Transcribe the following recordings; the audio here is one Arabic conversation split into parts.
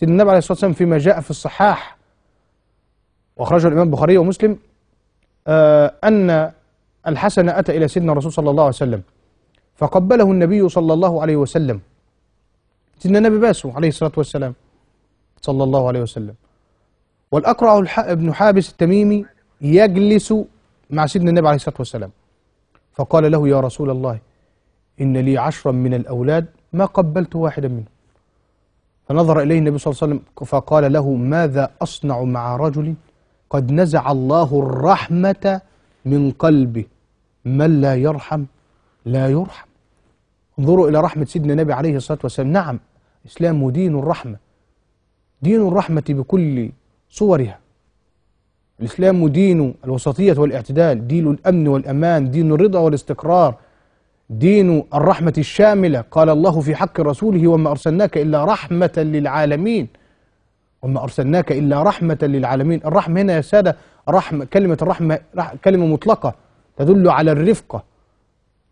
سيدنا النبي عليه الصلاة والسلام فيما جاء في الصحاح وأخرجه الإمام البخاري ومسلم آه، أن الحسن أتى إلى سيدنا الرسول صلى الله عليه وسلم فقبله النبي صلى الله عليه وسلم سيدنا النبي باسو عليه الصلاة والسلام صلى الله عليه وسلم والأقرع بن حابس التميمي يجلس مع سيدنا النبي عليه الصلاة والسلام فقال له يا رسول الله إن لي عشرا من الأولاد ما قبلت واحدا منهم فنظر إليه النبي صلى الله عليه وسلم فقال له ماذا أصنع مع رجل قد نزع الله الرحمة من قلبه من لا يرحم لا يرحم انظروا إلى رحمة سيدنا النبي عليه الصلاة والسلام نعم الإسلام دين الرحمة دين الرحمة بكل صورها الإسلام دين الوسطية والاعتدال دين الأمن والأمان دين الرضا والاستقرار دين الرحمة الشاملة قال الله في حق رسوله وما أرسلناك إلا رحمة للعالمين وما أرسلناك إلا رحمة للعالمين الرحمة هنا يا سادة رحمة كلمة الرحمة كلمة مطلقة تدل على الرفقة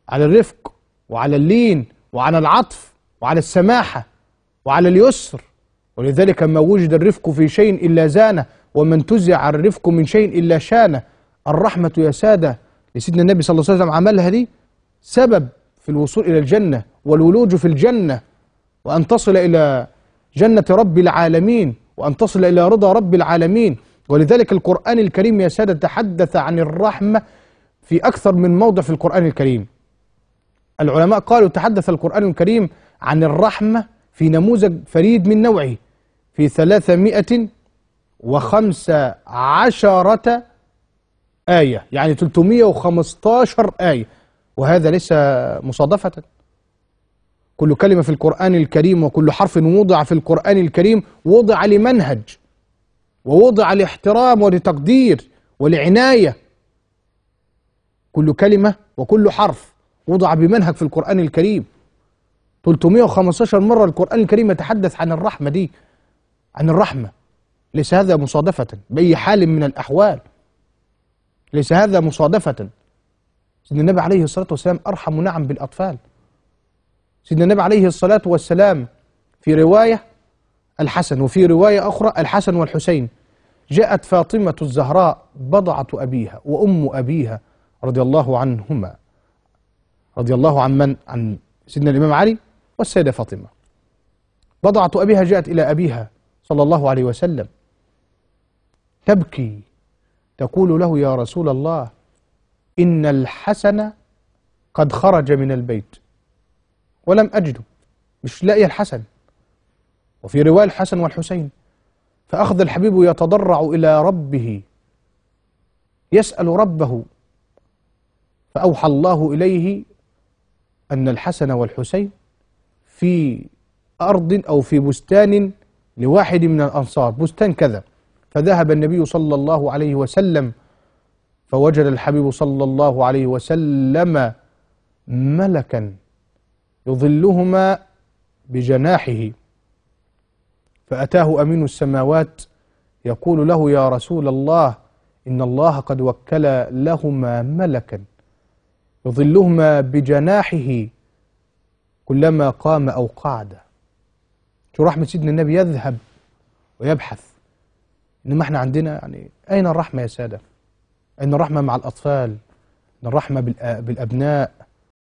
على الرفق وعلى اللين وعلى العطف وعلى السماحة وعلى اليسر ولذلك ما وجد الرفق في شيء إلا زانه ومن تزع الرفق من شيء إلا شانه الرحمة يا سادة لسيدنا النبي صلى الله عليه وسلم عملها دي سبب في الوصول إلى الجنة والولوج في الجنة وأن تصل إلى جنة رب العالمين وأن تصل إلى رضا رب العالمين ولذلك القرآن الكريم يا سادة تحدث عن الرحمة في أكثر من موضع في القرآن الكريم العلماء قالوا تحدث القرآن الكريم عن الرحمة في نموذج فريد من نوعه في ثلاثمائة وخمسة عشرة آية يعني 315 آية وهذا ليس مصادفة كل كلمة في القرآن الكريم وكل حرف وضع في القرآن الكريم وضع لمنهج ووضع لاحترام ولتقدير ولعناية كل كلمة وكل حرف وضع بمنهج في القرآن الكريم 315 مرة القرآن الكريم يتحدث عن الرحمة دي عن الرحمة ليس هذا مصادفة بأي حال من الأحوال ليس هذا مصادفة سيدنا النبي عليه الصلاة والسلام أرحم نعم بالأطفال سيدنا النبي عليه الصلاة والسلام في رواية الحسن وفي رواية أخرى الحسن والحسين جاءت فاطمة الزهراء بضعة أبيها وأم أبيها رضي الله عنهما رضي الله عن من؟ عن سيدنا الإمام علي والسيدة فاطمة بضعة أبيها جاءت إلى أبيها صلى الله عليه وسلم تبكي تقول له يا رسول الله إن الحسن قد خرج من البيت ولم أجده مش لاقي الحسن وفي رواية الحسن والحسين فأخذ الحبيب يتضرع إلى ربه يسأل ربه فأوحى الله إليه أن الحسن والحسين في أرض أو في بستان لواحد من الأنصار بستان كذا فذهب النبي صلى الله عليه وسلم فوجد الحبيب صلى الله عليه وسلم ملكا يظلهما بجناحه فأتاه أمين السماوات يقول له يا رسول الله إن الله قد وكل لهما ملكا يظلهما بجناحه كلما قام أو قعد شو رحمة سيدنا النبي يذهب ويبحث إنما احنا عندنا يعني أين الرحمة يا سادة أن الرحمة مع الأطفال أن الرحمة بالأبناء